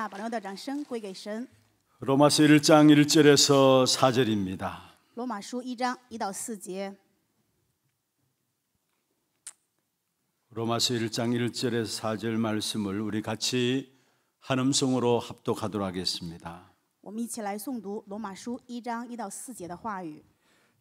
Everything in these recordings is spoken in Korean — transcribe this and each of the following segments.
下，把荣耀的掌声归给神。 로마서 1장 1절에서 4절입니다. 罗马书一章一到四节， 로마서 1장 1절에서 사절 말씀을 우리 같이 한음성으로 합독하도록 하겠습니다. 我们一起来诵读罗马书一章一到四节的话语。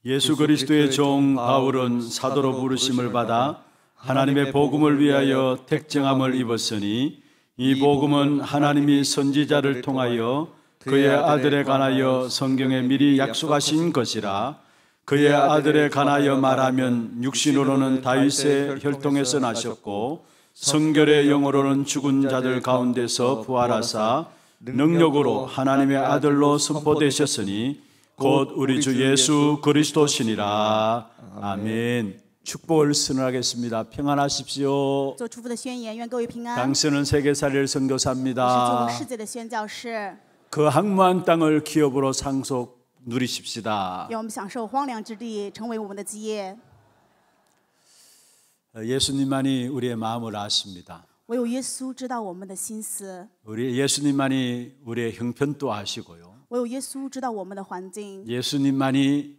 예수 그리스도의 종 바울은 사도로 부르심을 받아 하나님의 복음을 위하여 택정함을 입었으니 이 복음은 하나님이 선지자를 통하여 그의 아들에 관하여 성경에 미리 약속하신 것이라 그의 아들에 관하여 말하면 육신으로는 다윗의 혈통에서 나셨고 성결의 영으로는 죽은 자들 가운데서 부활하사 능력으로 하나님의 아들로 선포되셨으니 곧 우리 주 예수 그리스도시니라 아멘. 축복을 선언하겠습니다. 평안하십시오. 당신은 세계사를 선교사입니다. 그 항무한 땅을 기업으로 상속 누리십시다. 예수님만이 우리의 마음을 아십니다. 우리 예수님만이 우리의 형편도 아시고요. 예수님만이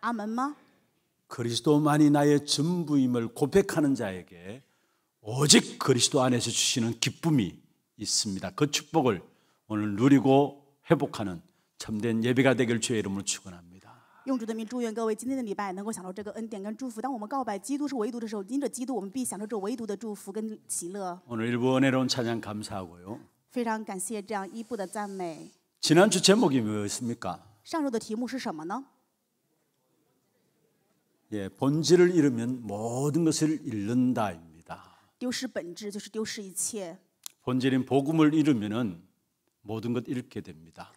아멘마. 그리스도만이 나의 전부임을 고백하는 자에게 오직 그리스도 안에서 주시는 기쁨이 있습니다. 그 축복을 오늘 누리고 회복하는 참된 예배가 되길 주의 이름으로 축원합니다. 用主的名祝愿各位今天的礼拜能够享受这个恩典跟祝福。当我们告白基督是唯独的时候，因着基督，我们必享受这唯独的祝福跟喜乐。 오늘 일본에로 온 찬양 감사하고요. 非常感谢这样一步的赞美。 지난주 제목이 뭐였습니까? 上周的题目是什么呢？ 예, 본질을 잃으면 모든 것을 잃는다입니다. 본질인 복음을 잃으면은 모든 것 잃게 됩니다.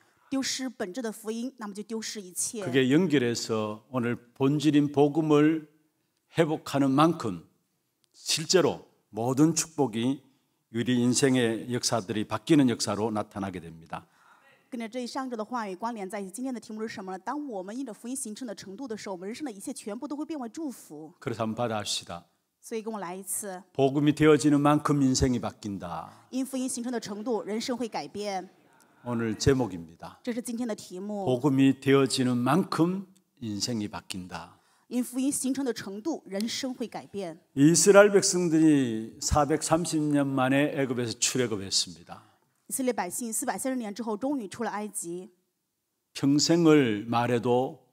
그게 연결해서 오늘 본질인 복음을 회복하는 만큼 실제로 모든 축복이 우리 인생의 역사들이 바뀌는 역사로 나타나게 됩니다. 跟着这一上周的话语关联在一起。今天的题目是什么呢？当我们因着福音行程的程度的时候，我们人生的一切全部都会变为祝福。그래서한번받아합시다所以跟我来一次。복음이되어지는만큼인생이바뀐다因福音形成的程度，人生会改变。오늘제목입니다这是今天的题目。복음이되어지는만큼인생이바뀐다因福音形成的程度，人生会改变。이스라엘백성들이430년만에애굽에서출애굽했습니다 以色列百姓四百三十年之后，终于出了埃及。 평생을 말해도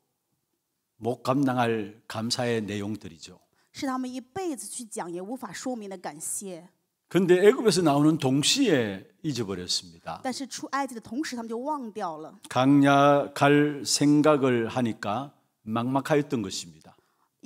못 감당할 감사의 내용들이죠. 是他们一辈子去讲也无法说明的感谢。 근데 애굽에서 나오는 동시에 잊어버렸습니다. 但是出埃及的同时，他们就忘掉了。강약할 생각을 하니까 막막하였던 것입니다.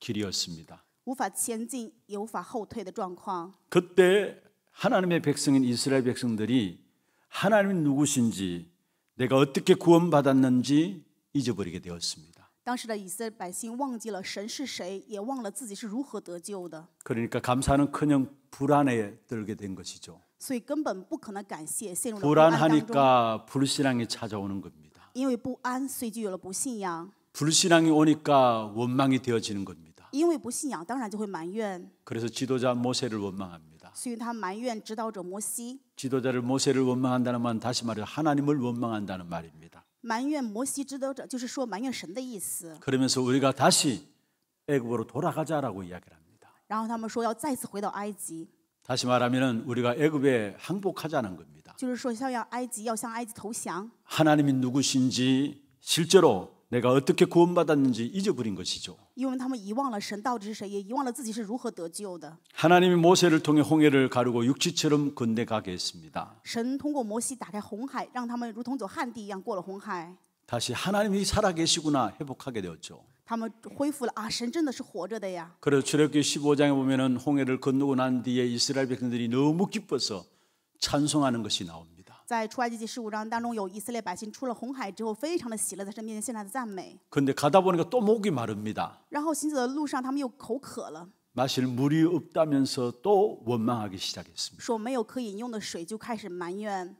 길이었습니다. 그때 하나님의 백성인 이스라엘 백성들이 하나님 누구신지 내가 어떻게 구원받았는지 잊어버리게 되었습니다. 그러니까 감사는 그냥 불안에 들게 된 것이죠. 불안하니까 불신앙이 찾아오는 겁니다. 불신앙이 오니까 원망이 되어지는 겁니다. 因为不信仰当然就会埋怨그래서지도자모세를원망합니다所以他埋怨指导者摩西지도자를모세를원망한다는말은다시말해하나님을원망한다는말입니다埋怨摩西指导者就是说埋怨神的意思그러면서우리가다시애굽으로돌아가자라고이야기를합니다然后他们说要再次回到埃及다시말하면우리가애굽에항복하자는겁니다就是说要向埃及投降하나님이누구신지실제로 내가 어떻게 구원받았는지 잊어버린 것이죠. 하나님이 모세를 통해 홍해를 가르고 육지처럼 건너가게 했습니다. 다시 하나님이 살아계시구나 회복하게 되었죠. 그래서 출애굽기 15장에 보면은 홍해를 건너고 난 뒤에 이스라엘 백성들이 너무 기뻐서 찬송하는 것이 나옵니다. 在出埃及记十五章当中有以色列百姓出了红海之后，非常的喜乐，在神面前献他的赞美。 근데 가다 보니까 또 목이 마릅니다. 然后行走的路上，他们又口渴了， 마실 물이 없다면서 또 원망하기 시작했습니다. 说没有可以饮用的水，就开始埋怨。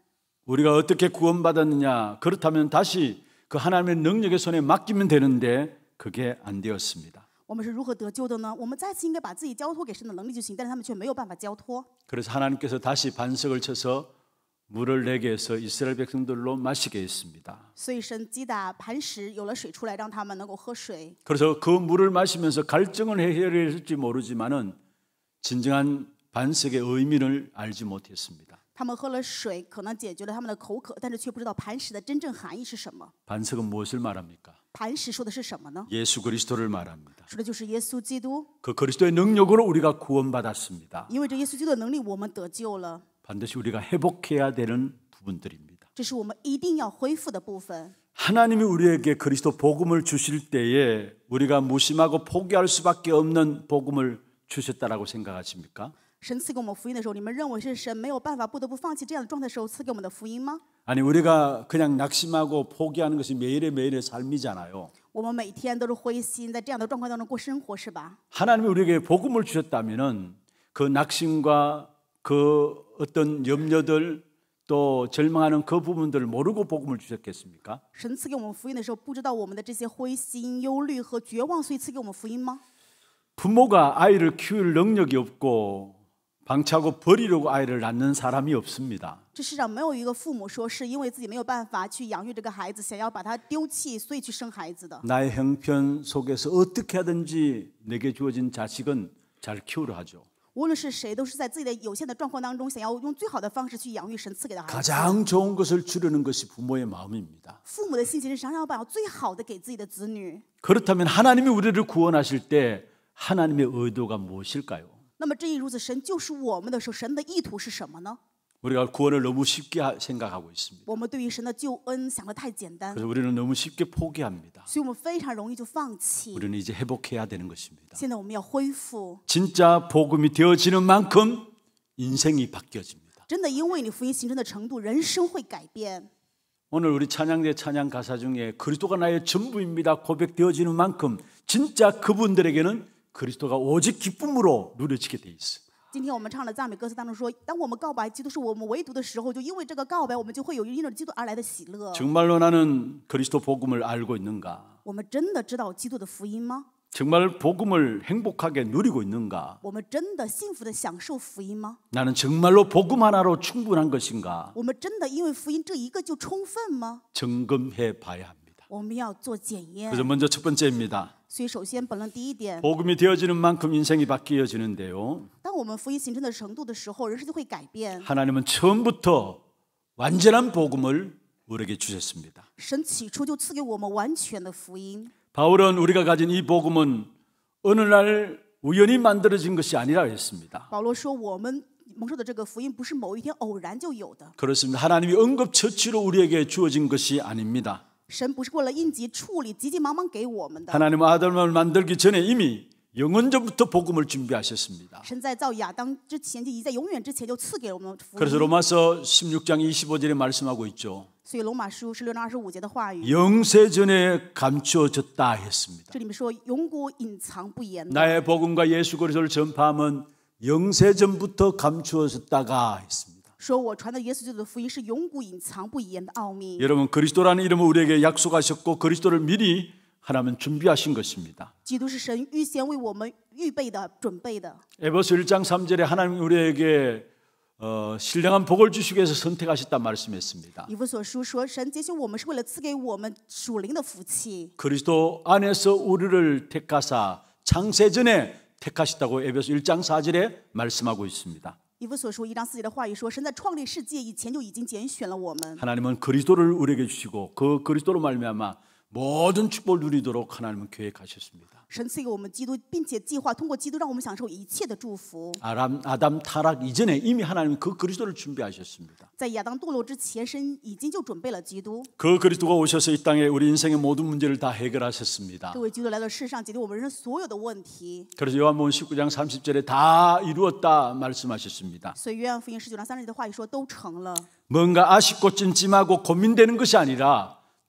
우리가 어떻게 구원받았느냐? 그렇다면 다시 그 하나님의 능력의 손에 맡기면 되는데 그게 안 되었습니다. 我们是如何得救的呢？我们再次应该把自己交托给神的能力就行，但是他们却没有办法交托。 그래서 하나님께서 다시 반석을 쳐서 물을 내게 해서 이스라엘 백성들로 마시게 했습니다. 그래서 그 물을 마시면서 갈증을 해결했을지 모르지만은 진정한 반석의 의미를 알지 못했습니다. 반석은 무엇을 말합니까? 磐石说的是什么呢？ 예수 그리스도를 말합니다. 说的就是耶稣基督，그 그리스도의 능력으로 우리가 구원받았습니다. 因为这耶稣基督的能力，我们得救了. 반드시 우리가 회복해야 되는 부분들입니다. 하나님이 우리에게 그리스도 복음을 주실 때에 우리가 무심하고 포기할 수밖에 없는 복음을 주셨다라고 생각하십니까? 神赐给我们福音的时候，你们认为是神没有办法不得不放弃这样的状态时候赐给我们的福音吗？ 아니 우리가 그냥 낙심하고 포기하는 것이 매일의 매일의 삶이잖아요. 我们每天都是灰心，在这样的状况当中过生活，是吧？ 하나님이 우리에게 복음을 주셨다면은 그 낙심과 그 어떤 염려들 또 절망하는 그 부분들을 모르고 복음을 주셨겠습니까? 神赐给我们福音的时候，不知道我们的这些灰心、忧虑和绝望，所以赐给我们福音吗？ 부모가 아이를 키울 능력이 없고 방치하고 버리려고 아이를 낳는 사람이 없습니다. 世上没有一个父母说是因为自己没有办法去养育这个孩子想要把他丢弃所以去生孩子的 나의 형편 속에서 어떻게 하든지 내게 주어진 자식은 잘 키우려 하죠. 无论是谁，都是在自己的有限的状况当中，想要用最好的方式去养育神赐给的孩子。가장좋은것을주려는것이부모의마음입니 다。 父母的心情是想要把最好的给自己的子女。그렇다면하나님이우리를구원하실때하나님의의도가무엇일까요那么正因如此，神就是我们的时候，神的意图是什么呢？ 우리가 구원을 너무 쉽게 생각하고 있습니다. 그래서 우리는 너무 쉽게 포기합니다. 우리는 이제 회복해야 되는 것입니다. 진짜 복음이 되어지는 만큼 인생이 바뀌어집니다. 오늘 우리 찬양대 찬양 가사 중에 그리스도가 나의 전부입니다 고백되어지는 만큼 진짜 그분들에게는 그리스도가 오직 기쁨으로 누려지게 돼 있어요. 今天我们唱的赞美歌词当中说，当我们告白基督是我们唯独的时候，就因为这个告白，我们就会有因着基督而来的喜乐。 정말로 나는 그리스도 복음을 알고 있는가? 我们真的知道基督的福音吗？ 정말 복음을 행복하게 누리고 있는가? 我们真的幸福的享受福音吗？ 나는 정말로 복음 하나로 충분한 것인가? 我们真的因为福音这一个就充分吗？ 점검해 봐야 합니다. 我们要 그래서 먼저 첫 번째입니다. 복음이 되어지는 만큼 인생이 바뀌어지는데요. 하나님은 처음부터 완전한 복음을 우리에게 주셨습니다. 바울은 우리가 가진 이 복음은 어느 날 우연히 만들어진 것이 아니라 했습니다. 그렇습니다. 하나님이 응급처치로 우리에게 주어진 것이 아닙니다. 하나님 아담을 만들기 전에 이미 영원전부터 복음을 준비하셨습니다. 그래서 로마서 16장 25절에 말씀하고 있죠. 영세전에 감추어졌다 했습니다. 나의 복음과 예수 그리스도를 전파함은 영세전부터 감추어졌다가 했습니다. 说我 여러분 그리스도라는 이름을 우리에게 약속하셨고 그리스도를 미리 하나님 준비하신 것입니다. 에베소 1장 3절에 하나님 우리에게 어, 신령한 복을 주시기 위해서 선택하셨다 말씀했습니다. 그리스도 안에서 우리를 택하사 창세전에 택하셨다고 에베소 1장 4절에 말씀하고 있습니다. 이弗소书一章四节의话语说神在创立世界以前就已经拣选了我们 하나님은 그리스도를 우리에게 주시고 그 그리스도로 말미암아 모든 축복을 누리도록 하나님은 계획하셨습니다. 神赐给我们基督并且计划通过基督让我们享受一切的祝福아담아담타락이전에이미하나님그그리스도를준비하셨습니다在亚当堕落之前神已经就准备了基督그그리스도가오셔서이땅에우리인생의모든문제를다해결하셨습니다这位基督来到世上解决我们人生所有的问题그래서요한복음1 9장3 0절에다이루었다말씀하셨습니다所以约翰福音十九章三十节的话语说都成了뭔가아쉽고찜찜하고고민되는것이아니라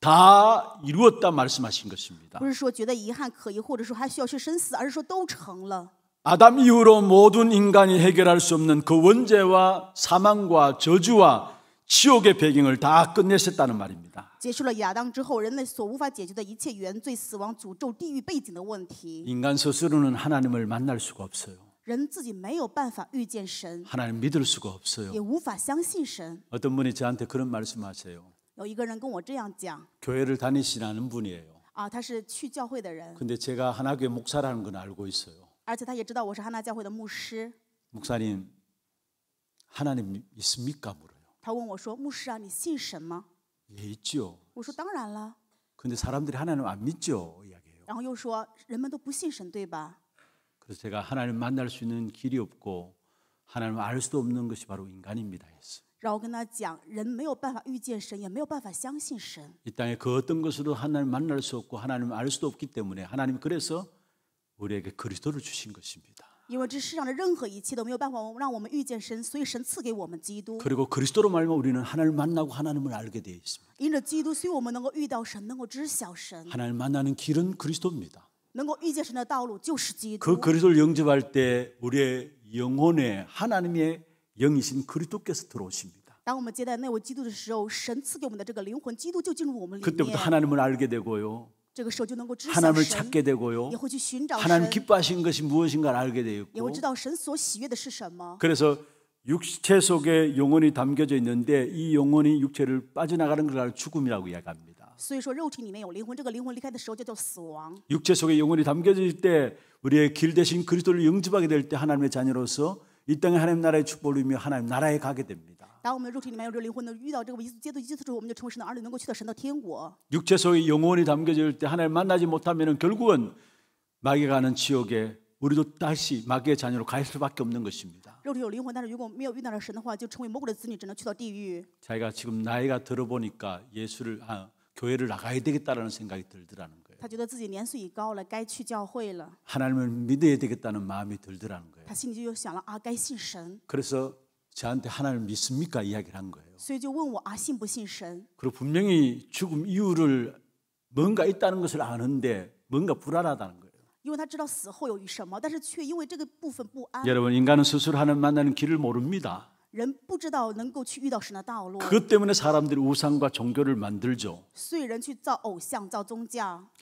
다 이루었다 말씀하신 것입니다. 아담 이후로 모든 인간이 해결할 수 없는 그 원죄와 사망과 저주와 지옥의 배경을 다 끝내셨다는 말입니다. 인간 스스로는 하나님을 만날 수가 없어요. 人自己没有办法遇见神。 하나님 믿을 수가 없어요. 也无法相信神。 어떤 분이 저한테 그런 말씀하세요. 有一个人跟我这样讲， 교회를 다니시라는 분이에요. 啊，他是去教会的人， 근데 제가 하나교회 목사라는 건 알고 있어요. 而且他也知道我是哈纳教会的牧师。 목사님 하나님 있습니까? 물어요. 他问我说：“牧师啊，你信什么예 있죠. ？”我说：“当然了。 근데 사람들이 하나님 안 믿죠. 이야기해요. ”然后又说：“人们都不信神，对吧 그래서 제가 하나님 만날 수 있는 길이 없고 하나님 알 수도 없는 것이 바로 인간입니다. 然后跟他讲，人没有办法遇见神，也没有办法相信神。이 땅에 그 어떤 것으로 하나님 만날 수 없고 하나님 알 수도 없기 때문에 하나님 그래서 우리에게 그리스도를 주신 것입니다. 因为这世上的任何一切都没有办法让我们遇见神，所以神赐给我们基督。 그리고 그리스도로 말미암아 우리는 하나님을 만나고 하나님을 알게 되어 습니다因着基督，所以我们能够遇到神，能够知晓神， 하나님 만나는 길은 그리스도입니다. 能够遇见神的道路就是基督그。 그리스도를 영접할 때 우리의 영혼에 하나님의 영이신 그리스도께서 들어오십니다. 그때부터 하나님을 알게 되고요. 하나님을 찾게 되고요. 하나님 기뻐하신 것이 무엇인가 알게 되고 그래서 육체 속에 영혼이 담겨져 있는데 이 영혼이 육체를 빠져나가는 걸 죽음이라고 이야기합니다. 육체 속에 영혼이 담겨질 때 우리의 길 대신 그리스도를 영접하게 될 때 하나님의 자녀로서 이 땅에 하나님 나라의 축복을 누며 하나님 나라에 가게 됩니다. 육체 속에 영혼이 담겨져 있을 때 하나님 만나지 못하면 결국은 마귀가 는 지옥에 우리도 다시 마귀의 자녀로 갈 수밖에 없는 것입니다. 자기가 지금 나이가 들어보니까 예수를 아, 교회를 나가야 되겠다라는 생각이 들더라는 거예요. 하나님을 믿어야 되겠다는 마음이 들더라는 거예요. 그래서 저한테 하나님 믿습니까 이야기를 한 거예요. 所以就问我啊，信不信神？ 그리고 분명히 죽음 이유를 뭔가 있다는 것을 아는데 뭔가 불안하다는 거예요. 여러분 인간은 스스로 하는 만나는 길을 모릅니다. 그것 때문에 사람들이 우상과 종교를 만들죠.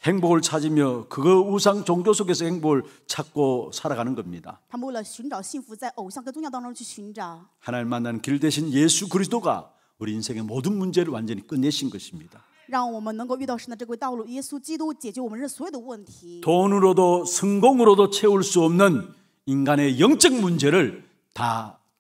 행복을 찾으며 그거 우상 종교 속에서 행복을 찾고 살아가는 겁니다. 하나님 만난길 대신 예수 그리스도가 우리 인생의 모든 문제를 완전히 끝내신 것입니다. 돈으로도 성공으로도 채울 수 없는 인간의 영적 문제를 다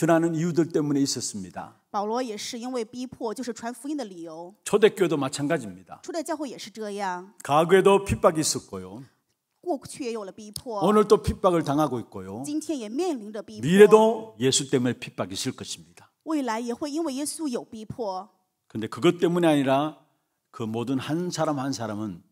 전하는 이유들 때문에 있었습니다. 바울也是因为逼迫就是传福音的理由. 초대교도 마찬가지입니다. 初代教会也是这样. 과거에도 핍박이 있었고요. 过去也有了逼迫. 오늘도 핍박을 당하고 있고요. 今天也面临着逼迫. 미래도 예수 때문에 핍박이 있을 것입니다. 未来也会因为耶稣有逼迫. 근데 그것 때문이 아니라 그 모든 한 사람 한 사람은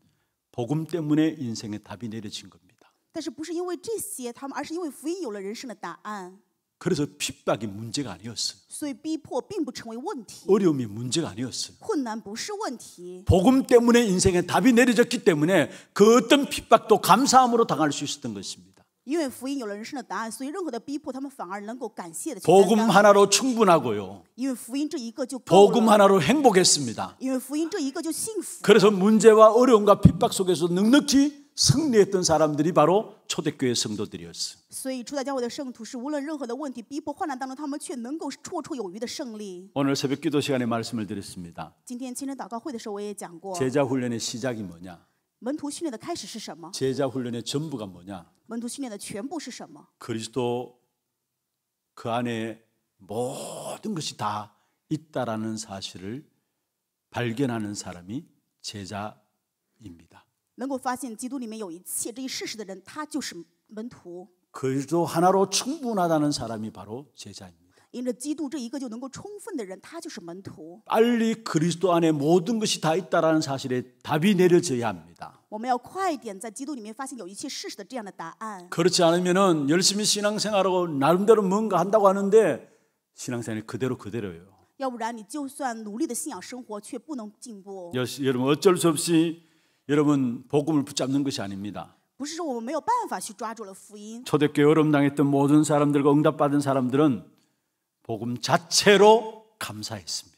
복음 때문에 인생의 답이 내려진 겁니다. 但是不是因为这些他们，而是因为福音有了人生的答案。 그래서 핍박이 문제가 아니었어요. 所以逼迫并不成为问题. 어려움이 문제가 아니었어요. 困难不是问题. 복음 때문에 인생에 답이 내려졌기 때문에 그 어떤 핍박도 감사함으로 당할 수 있었던 것입니다. 因为福音有人生的答案，所以任何的逼迫，他们反而能够感谢的。 복음 하나로 충분하고요. 因为福音这一个就 복음 하나로 행복했습니다. 因为福音这一个就幸福。 그래서 문제와 어려움과 핍박 속에서 넉넉히 승리했던 사람들이 바로 초대교회 성도들이었어. 所以出家教会的圣徒是无论任何的问题逼迫患难当中他们却能够绰绰有余的胜利 오늘 새벽 기도 시간에 말씀을 드렸습니다. 今天清晨祷告会的时候我也讲过 제자 훈련의 시작이 뭐냐? 门徒训练的开始是什么? 제자 훈련의 전부가 뭐냐? 门徒训练的全部是什么? 그리스도 그 안에 모든 것이 다 있다라는 사실을 발견하는 사람이 제자입니다. 能够发现基督里面有一切这一事实的人，他就是门徒。그도 하나로 충분하다는 사람이 바로 제자입니다. 因着基督这一个就能够充分的人，他就是门徒。 빨리 그리스도 안에 모든 것이 다 있다라는 사실에 답이 내려져야 합니다. 我们要快一点在基督里面发现有一切事实的这样的答案。 그렇지 않으면은 열심히 신앙생활하고 나름대로 뭔가 한다고 하는데 신앙생활이 그대로 그대로요要不然你就算努力的信仰生活，却不能进步。 여러분 어쩔 수 없이 여러분 복음을 붙잡는 것이 아닙니다. 초대교회 어름당했던 모든 사람들과 응답받은 사람들은 복음 자체로 감사했습니다.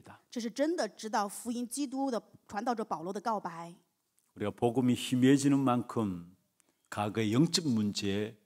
这是真的知道福音基督的传道者保罗的告白。 우리가 복음이 희미해지는 만큼 과의 영적 문제에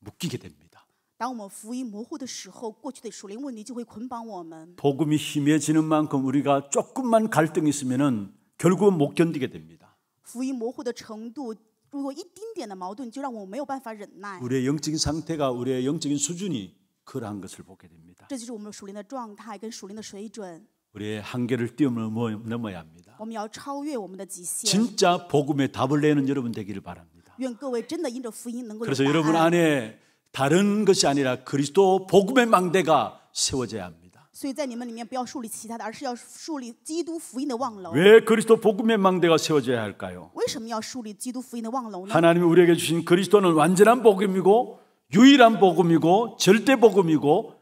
묶이게 됩니다. 当我们福音模糊的时候，过去的属灵问题就会捆绑我们。 복음이 희미해지는 만큼 우리가 조금만 갈등 있으면은 결국은 못 견디게 됩니다. 福音模糊的程度，如果一丁点的矛盾，就让我没有办法忍耐。 우리의 영적인 상태가 우리의 영적인 수준이 그러한 것을 보게 됩니다. 这就是我们属灵的状态跟属灵的水准。 우리의 한계를 뛰어넘어야 합니다. 진짜 복음의 답을 내는 여러분 되기를 바랍니다. 그래서 여러분 안에 다른 것이 아니라 그리스도 복음의 망대가 세워져야 합니다. 왜 그리스도 복음의 망대가 세워져야 할까요? 하나님이 우리에게 주신 그리스도는 완전한 복음이고 유일한 복음이고 절대 복음이고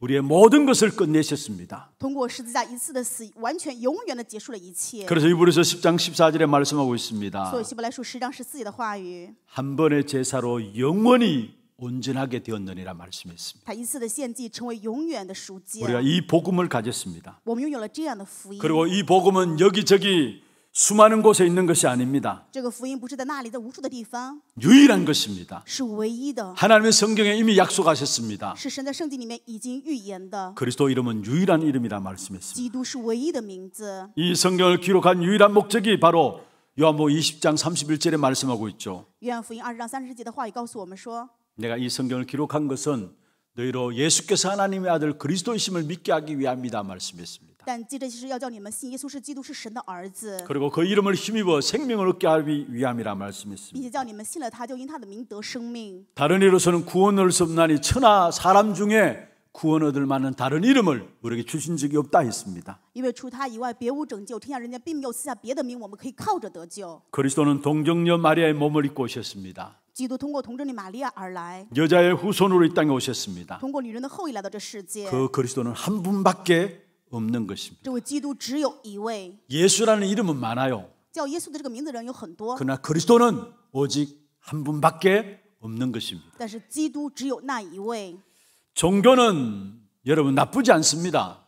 우리의 모든 것을 끝내셨습니다. 그래서 이브리서 10장 14절에 말씀하고 있습니다. 한 번의 제사로 영원히 온전하게 되었느니라 말씀했습니다. 우리가 이 복음을 가졌습니다. 그리고 이 복음은 여기저기 수많은 곳에 있는 것이 아닙니다. 유일한 것입니다. 하나님의 성경에 이미 약속하셨습니다. 그리스도 이름은 유일한 이름이라 말씀했습니다. 이 성경을 기록한 유일한 목적이 바로 요한복음 20장 31절에 말씀하고 있죠. 내가 이 성경을 기록한 것은 너희로 예수께서 하나님의 아들 그리스도이심을 믿게 하기 위함이다 말씀했습니다. 그리고 그 이름을 힘입어 생명을 얻게 하기 위함이라 말씀했습니다. 다른 이로서는 구원 얻을 수 없나니 천하 사람 중에 구원 얻을 만한 다른 이름을 우리에게 주신 적이 없다 했습니다. 그리스도는 동정녀 마리아의 몸을 입고 오셨습니다. 여자의 후손으로 이 땅에 오셨습니다. 그 그리스도는 한 분밖에 없는 것입니다. 예수라는 이름은 많아요. 그러나 그리스도는 오직 한 분밖에 없는 것입니다. 종교는 여러분 나쁘지 않습니다.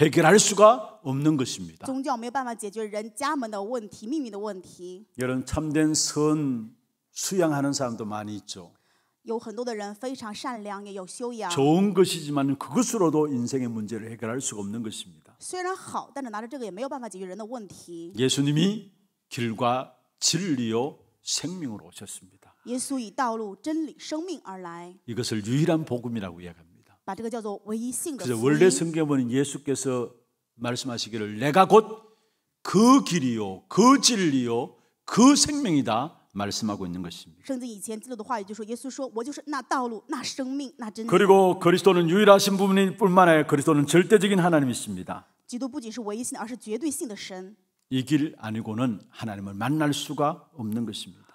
해결할 수가 없는 것입니다. 여러분 참된 선 수양하는 사람도 많이 있죠. 좋은 것이지만 그것으로도 인생의 문제를 해결할 수가 없는 것입니다. 예수님이 길과 진리요 생명으로 오셨습니다. 이것을 유일한 복음이라고 이야기합니다. 그래서 원래 音。 성경은 예수께서 말씀하시기를 내가 곧 그 길이요 그 진리요 그 생명이다 말씀하고 있는 것입니다. 그리고 그리스도는 유일하신 부 분일 뿐만 아니라 그리스도는 절대적인 하나님이십니다. 이 길 아니고는 하나님을 만날 수가 없는 것입니다.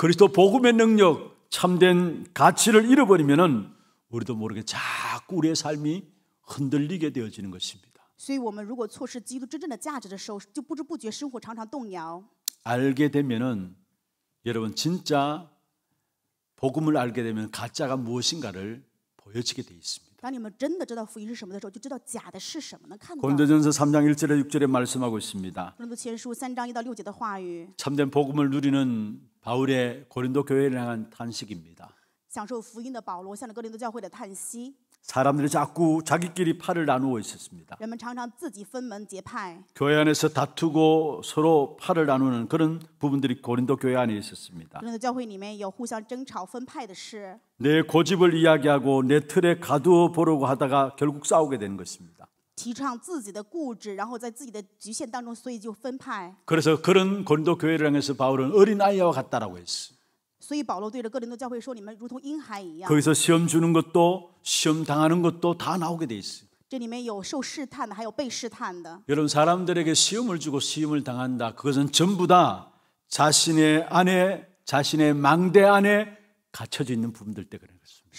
그리스도 복음의 능력, 참된 가치를 잃어버리면 우리도 모르게 자꾸 우리의 삶이 흔들리게 되어지는 것입니다. 알게 되면은 여러분 진짜 복음을 알게 되면 가짜가 무엇인가를 보여지게 돼 있습니다. 고린도전서 3장 1절에 6절에 말씀하고 있습니다. 참된 복음을 누리는 바울의 고린도 교회를 향한 탄식입니다. 사람들이 자꾸 자기끼리 팔을 나누어 있었습니다. 교회 안에서 다투고 서로 팔을 나누는 그런 부분들이 고린도 교회 안에 있었습니다. 내 고집을 이야기하고 내 틀에 가두어 보려고 하다가 결국 싸우게 된 것입니다. 提倡自己的固执，然后在自己的局限当中，所以就分派。그래서그런고린도 교회를 향해서 바울은 어린 아이와 같다라고 했어. 所以保罗对着哥林多教会说：“你们如同婴孩一样。” 거기서 시험 주는 것도 시험 당하는 것도 다 나오게 돼 있어. 这里面有受试探的，还有被试探的。 여러분 사람들에게 시험을 주고 시험을 당한다. 그것은 전부 다 자신의 안에 자신의 망대 안에 갇혀져 있는 부분들 때문에 그래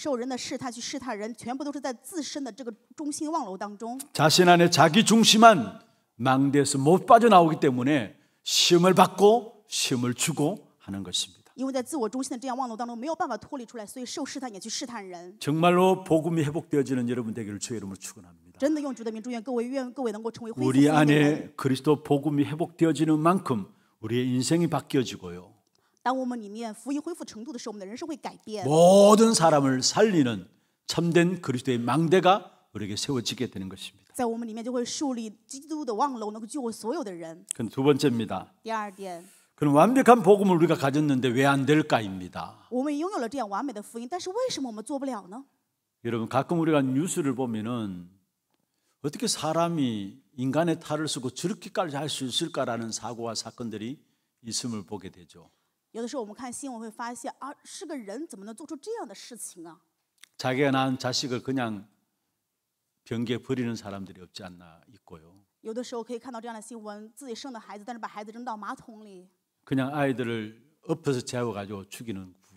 受人的试探，去试探人，全部都是在自身的这个中心望楼当中。자신안에자기중심한망대에서못빠져나오기때문에시험을받고시험을주고하는것입니다。因为在自我中心的这样望楼当中，没有办法脱离出来，所以受试探也去试探人。정말로복음이회복되어지는여러분되기를주의이름으로축원합니다。 真的用主的名祝愿各位，愿各位能够成为恢复。우리안에그리스도복음이회복되어지는만큼우리의인생이바뀌어지고요 当我们 모든 사람을 살리는 참된 그리스도의 망대가 우리에게 세워지게 되는 것입니다. 그두 번째입니다. 그 완벽한 복음을 우리가 가졌는데 왜 안 될까입니다. 여러분 가끔 우리가 뉴스를 보면은 어떻게 사람이 인간의 탈을 쓰고 저렇게까지 할 수 있을까라는 사고와 사건들이 있음을 보게 되죠. 有的时候我们看新闻会发现啊，是个人怎么能做出这样的事情啊？ 자기가 낳은 자식을 그냥 병기에 버리는 사람들이 없지 않나 있고요. 有的时候可以看到这样的新闻，自己生的孩子，但是把孩子扔到马桶里。 그냥 아이들을 엎어서 재워 가지고 죽이는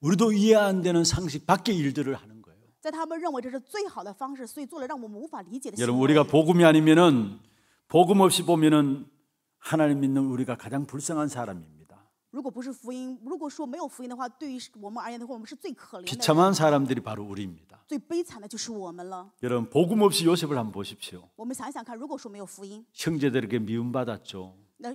우리도 이해 안 되는 상식 밖의 일들을 하는 거예요. 여러분 우리가 복음이 아니면은 복음 없이 보면은 하나님 믿는 우리가 가장 불쌍한 사람입니다. 비참한 사람들이 바로 우리입니다. 여러분 복음 없이 요셉을 한번 보십시오. 형제들에게 미움받았죠. 那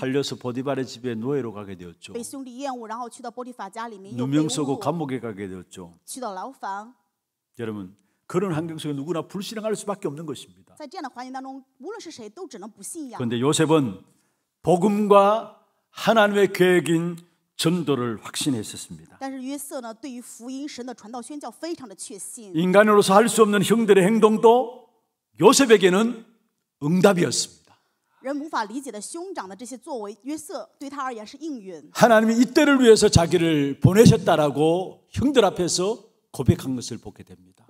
팔려서 보디발의 집에 노예로 가게 되었죠. 被兄弟厌恶然后去到波利法家里面 누명 쓰고 감옥에 가게 되었죠. 去到牢房。 여러분 그런 환경 속에 누구나 불신앙할 수밖에 없는 것입니다. 在这样的环境当中，无论是谁都只能不信仰。 그런데 요셉은 복음과 하나님의 계획인 전도를 확신했었습니다. 但是约瑟呢，对于福音神的传道宣教非常的确信， 인간으로서 할 수 없는 형들의 행동도 요셉에게는 응답이었습니다. 人无法理解的兄长的这些作为，约瑟对他而言是应允。하나님이이때를위해서자기를보내셨다라고형들앞에서 고백한 것을 보게 됩니다.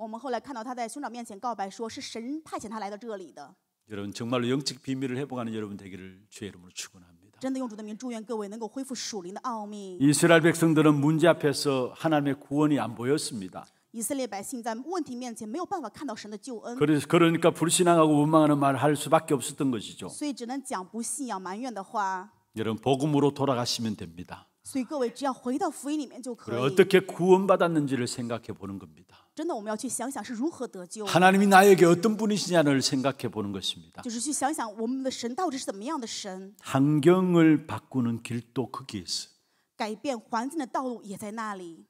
여러분 정말로 영적 비밀을 회복하는 여러분 되기를 주의 이름으로 축원합니다. 이스라엘 백성들은 문제 앞에서 하나님의 구원이 안 보였습니다. 以色列백姓在问题面前没有办法看到神的救恩 그래서 그러니까 불신앙하고 원망하는 말할 수밖에 없었던 것이죠. 所以只能讲不信仰、埋怨的话。 여러분 복음으로 돌아가시면 됩니다. 所以各位只要回到福音里面就可以。 어떻게 구원받았는지를 생각해 보는 겁니다. 真的，我们要去想想是如何得救， 하나님이 나에게 어떤 분이시냐를 생각해 보는 것입니다. 就是去想想我们的神到底是怎么样的神。환경을 바꾸는 길도 거기에 있어요.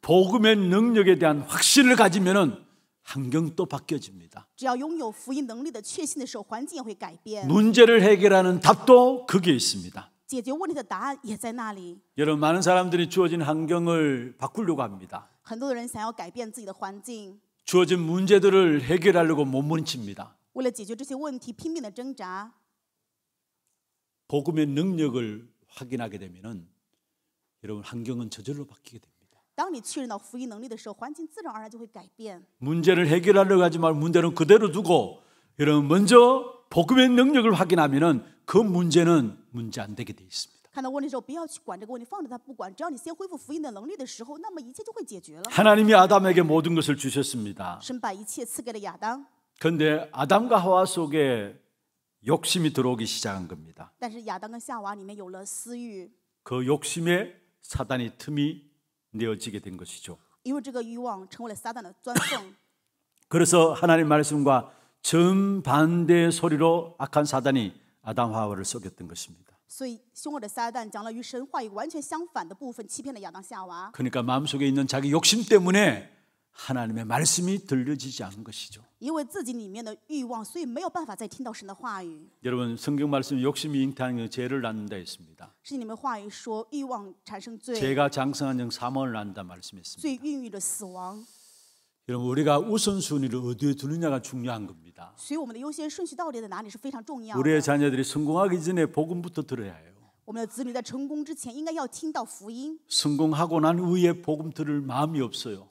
복음의 능력에 대한 확신을 가지면 환경도 바뀌어집니다. 문제를 해결하는 답도 거기에 있습니다. 여러분 많은 사람들이 주어진 환경을 바꾸려고 합니다. 주어진 문제들을 해결하려고 몸부림칩니다. 복음의 능력을 확인하게 되면은 여러분 환경은 저절로 바뀌게 됩니다. 当你确认到福音能力的时候，环境自然而然就会改变。 문제를 해결하려고 하지 말고 문제는 그대로 두고 여러분 먼저 복음의 능력을 확인하면은 그 문제는 문제 안 되게 돼 있습니다. 看到问题之后，不要去管这个问题，放着它不管。只要你先恢复福音的能力的时候，那么一切就会解决了。 하나님이 아담에게 모든 것을 주셨습니다. 神把一切赐给了亚当， 근데 아담과 하와 속에 욕심이 들어오기 시작한 겁니다. 但是亚当跟夏娃里面有了私欲，그 욕심에 사단의 틈이 내어지게 된 것이죠. 그래서 하나님 말씀과 정반대 소리로 악한 사단이 아담 하와를 속였던 것입니다. 그러니까 마음속에 있는 자기 욕심 때문에 하나님의 말씀이 들려지지 않은 것이죠. 여러분 성경 말씀 욕심이 잉태하는 죄를 낳는다 했습니다. 죄가 장성한 영 사망을 낳는다 말씀했습니다. 여러분 우리가 우선순위를 어디에 두느냐가 중요한 겁니다. 우리의 자녀들이 성공하기 전에 복음부터 들어야 해요. 성공하고난 후에 복음 들을 마음이 없어요.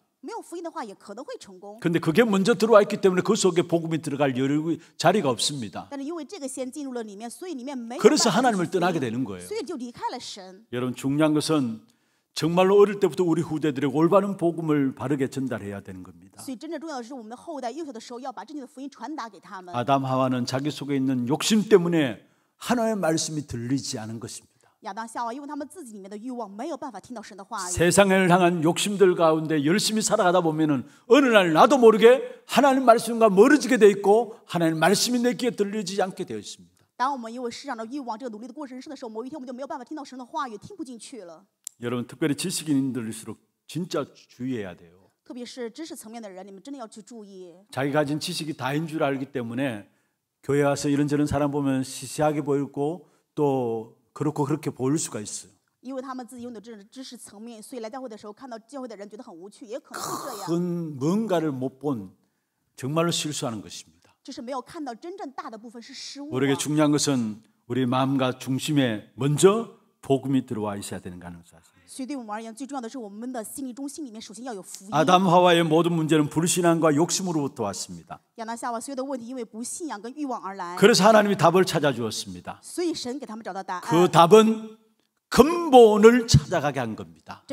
근데 그게 먼저 들어와 있기 때문에 그 속에 복음이 들어갈 여유 자리가 없습니다. 그래서 하나님을 떠나게 되는 거예요. 여러분 중요한 것은 정말로 어릴 때부터 우리 후대들이 올바른 복음을 바르게 전달해야 되는 겁니다. 아담 하와는 자기 속에 있는 욕심 때문에 하나님의 말씀이 들리지 않은 것입니다. 세상을 향한 욕심들 가운데 열심히 살아가다 보면은 어느 날 나도 모르게 하나님 말씀과 멀어지게 돼 있고 하나님 말씀이 내 귀에 들리지 않게 되어 있습니다. 当我们因为世上的欲望这个努力的过程中的时候某一天我们就没有办法听到神的话语不进去了 여러분 특별히 지식인들일수록 진짜 주의해야 돼요. 特别是知识层面的人，你们真的要去注意。 자기 가진 지식이 다인 줄 알기 때문에 교회 와서 이런저런 사람 보면 시시하게 보이고 또 그렇고 그렇게 보일 수가 있어요. 因为他们自己用的这知识层面，所以来教会的时候看到教会的人觉得很无趣，也可能会这样。큰 뭔가를 못 본 정말로 실수하는 것입니다. 就是没有看到真正大的部分是失误啊。 우리에게 중요한 것은 우리 마음과 중심에 먼저 복음이 들어와 있어야 되는 가능성이 있습니다. 아담 하와의 모든 문제는 불신앙과 욕심으로부터 왔습니다. 그래서 하나님이 답을 찾아 주었습니다. 그 답은 근본을 찾아가게 한 겁니다.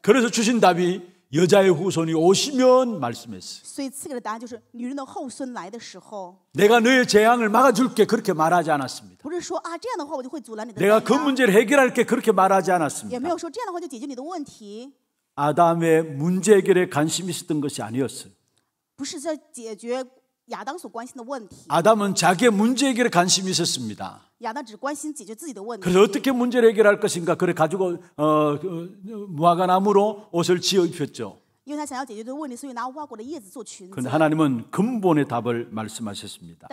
그래서 주신 답이 여자의 후손이 오시면 말씀했어요. 내가 너의 재앙을 막아줄게 그렇게 말하지 않았습니다. 내가 그 문제를 해결할게 그렇게 말하지 않았습니다. 아담의 문제 해결에 관심이 있었던 것이 아니었어요. 아담은 자기의 문제 해결에 관심이 있었습니다. 그래서 어떻게 문제를 해결할 것인가 그래 가지고 어, 어 무화과나무로 옷을 지어 입혔죠. 그런데 하나님은 근본의 답을 말씀하셨습니다.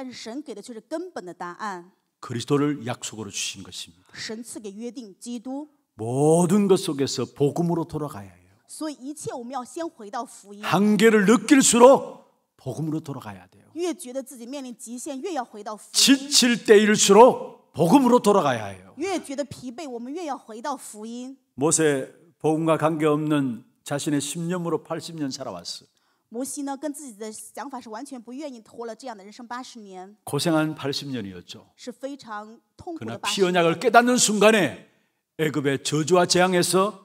그리스도를 약속으로 주신 것입니다. 모든 것 속에서 복음으로 돌아가야 해요. 한계를 느낄수록 복음으로 돌아가야 돼요. 지칠 때일수록 복음으로 돌아가야 해요. 모세 복음과 관계없는 자신의 십념으로 80년 살아왔어. 모세는 跟自己的想法是完全不愿意活了这样的人生80年. 고생한 80년이었죠. 그러나 피언약을 깨닫는 순간에 애굽의 저주와 재앙에서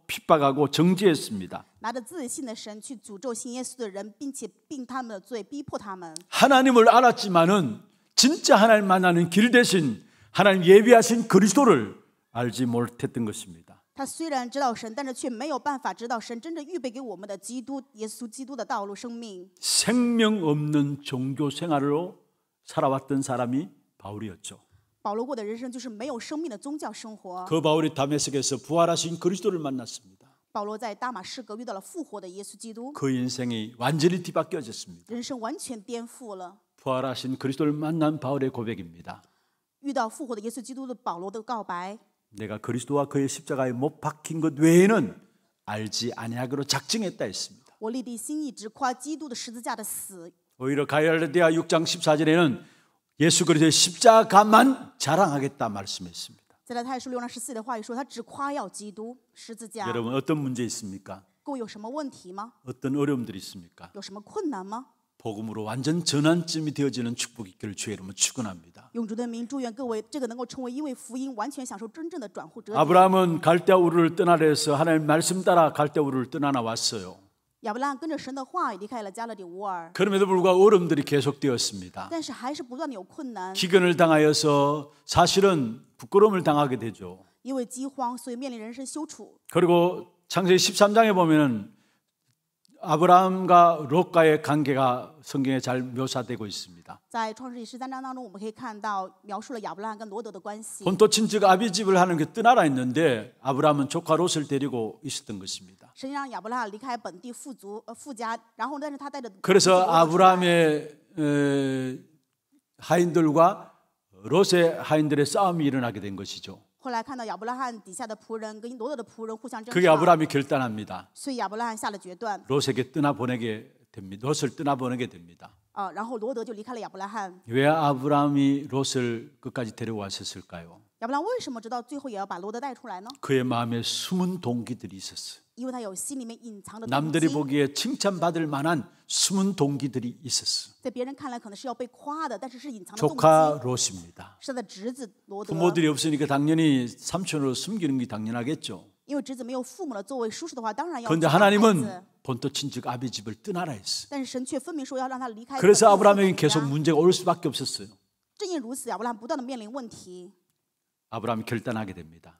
핍박하고 정죄했습니다. 하나님을 알았지만은 진짜 하나님 만나는 길 대신 하나님 예비하신 그리스도를 알지 못했던 것입니다. 생명 없는 종교 생활로 살아왔던 사람이 바울이었죠. 保罗过的人生就是没有生命的宗教生活。그 바울이 다메섹에서 부활하신 그리스도를 만났습니다. 保罗在大马士革遇到了复活的耶稣基督，그 인생이 완전히 뒤바뀌어졌습니다. 人生完全颠覆了。 부활하신 그리스도를 만난 바울의 고백입니다. 遇到复活的耶稣基督的保罗的告白， 내가 그리스도와 그의 십자가에 못 박힌 것 외에는 알지 아니하기로 작정했다 했습니다. 我立定心意，只夸基督的十字架的死。 오히려 가이알디아 6장 14절에는 예수 그리스도의 십자가만 자랑하겠다 말씀했습니다. 여러분 어떤 문제 있습니까? 어떤 어려움들이 있습니까? 有什么困难吗? 복음으로 완전 전환점이 되어지는 축복이 있기를 주의 이름으로 축원합니다. 아브라함은 갈대우를 떠나래서 하나님 말씀 따라 갈대우를 떠나 나왔어요. 그럼에도불구하고얼음들이계속되었습니 다。 기근을당하여서사실은부끄러움을당하게되죠그리고 창세기 13장에 보면 아브라함과 롯과의 관계가 성경에 잘 묘사되고 있습니다. 본토 친척 아비집을 하는 게 그 떠나라 했는데 아브라함은 조카 롯을 데리고 있었던 것입니다. 그래서 아브라함의 하인들과 롯의 하인들의 싸움이 일어나게 된 것이죠. 后来看到亚伯拉罕底下的仆人跟罗德的仆人互相争그吵， 아브라함이 결단합니다. 所以亚伯拉罕下了决断， 롯에게 떠나보내게 됩니다. 롯을 떠나보내게 됩니다. 啊，然后罗德就离开了亚伯拉罕。왜 아브라함이 롯을 끝까지 데려왔었을까요? 亚伯拉罕为什么直到最后也要把罗德带出来呢？그의 마음에 숨은 동기들이 있었어요. 남들이 보기에 칭찬받을 만한 숨은 동기들이 있었어. 조카 로시입니다 부모들이 없으니까 당연히 삼촌으로 숨기는 게 당연하겠죠. 그런데 하나님은 본토 친척 아비 집을 떠나라 했어. 그래서 아브라함에게 계속 문제가 올 수밖에 없었어요. 아브라함이 결단하게 됩니다.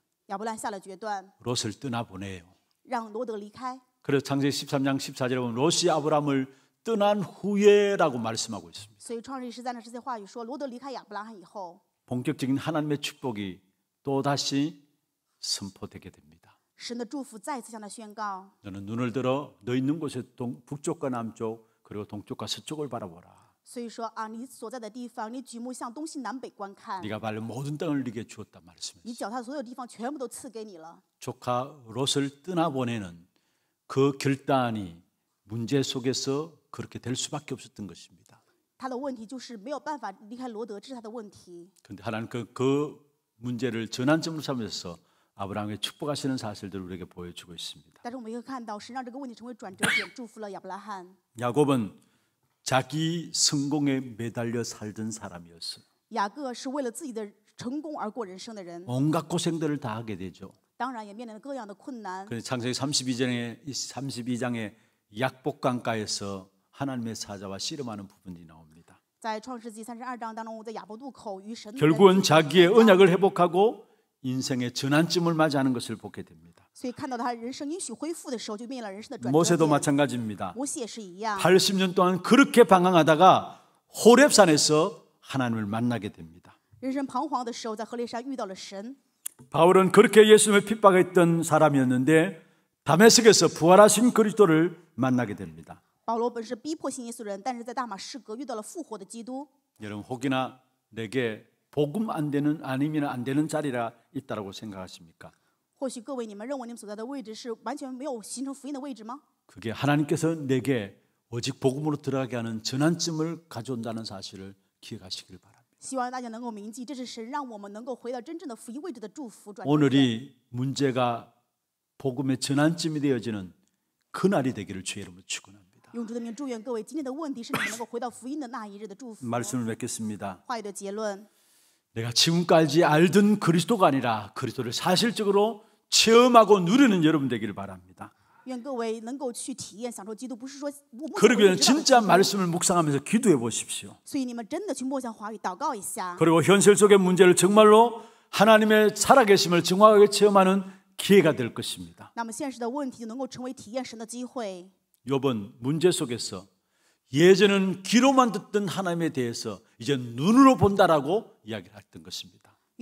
로스를 떠나 보내요. 让罗德离开。 그래서 창세기 13장 14절에 보면 롯이 아브람을 떠난 후에라고 말씀하고 있습니다. 본격적인 하나님의 축복이 또다시 선포되게 됩니다. 너는 눈을 들어 너 있는 곳의 북쪽과 남쪽 그리고 동쪽과 서쪽을 바라보라. 所以说啊，你所在的地方，你举目向东西南北观看， 네가 밟는 모든 땅을 네게 주었단 말씀이죠. 你脚下所有地方全部都赐给你了。 조카 롯을 떠나보내는 그 결단이 문제 속에서 그렇게 될 수밖에 없었던 것입니다. 他的问题就是没有办法离开罗德，这是他的问题。 그런데 하나님 그, 그 문제를 전환점으로 삼으셔서 아브라함의 축복하시는 사실들을 우리에게 보여주고 있습니다. 但是我们也会看到，神让这个问题成为转折点，祝福了亚伯拉罕。야곱은 자기 성공에 매달려 살던 사람이었어요. 雅各是为了自己的成功而过人生的人. 온갖 고생들을 다 하게 되죠. 当然也面临各样的困难. 그래서 창세기 32장에 32장에 약복강가에서 하나님의 사자와 씨름하는 부분이 나옵니다. 결국은 자기의 언약을 회복하고 인생의 전환점을 맞이하는 것을 보게 됩니다. 모세도 마찬가지입니다. 80년 동안 그렇게 방황하다가 호렙산에서 하나님을 만나게 됩니다. 바울은 그렇게 예수님을 핍박했던 사람이었는데 다메섹에서 부활하신 그리스도를 만나게 됩니다. 여러분 혹이나 내게 복음 안 되는 아니면 안 되는 자리라 있다라고 생각하십니까? 혹시 各位你们认为你们所在的位置是完全没有形成福音的位置吗 그게 하나님께서 내게 오직 복음으로 들어가게 하는 전환점을 가져온다는 사실을 기억하시길 바랍니다. 希望大家能够铭记这是神让我们能够回到真正的福音位置的祝福 오늘이 문제가 복음의 전환점이 되어지는 그 날이 되기를 주의 이름으로 축원합니다. 用主的名祝愿各位今天的问题是你能够回到福音的那一日的祝福。 말씀을 맺겠습니다. 话语的结 내가 지금까지 알던 그리스도가 아니라 그리스도를 사실적으로 체험하고 누리는 여러분 되기를 바랍니다. 뭐， 그러기 위해 진짜 말씀을 묵상하면서 기도해 보십시오. 그리고 현실 속의 문제를 정말로 하나님의 살아계심을 정확하게 체험하는 기회가 될 것입니다. 요번 문제 속에서 예전은 귀로만 듣던 하나님에 대해서 이제 눈으로 본다라고 이야기를 했던 것입니다. 约伯告白，以前的问题是怎么呢？让他只是风闻神，但是现在如今见神的面。여러분개인이복음이되어지는만큼다른사람을도울수가있어当个人能够福音形成的时候，就能够去帮助别人。우리의자녀들을복음이되어지는만큼도울수가있는것입니다因着我们福音形成的程度，我们能帮助我们的子女。여러분직장에있는사람들을우리의가정의사람들을복음이되어지는만큼도울수가있는것입니다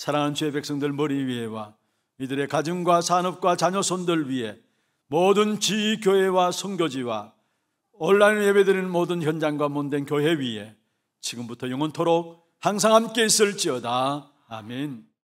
사랑하는 주의 백성들 머리 위에와 이들의 가정과 산업과 자녀손들 위에 모든 지교회와 선교지와 온라인 예배드리는 모든 현장과 몸된 교회 위에 지금부터 영원토록 항상 함께 있을지어다. 아멘.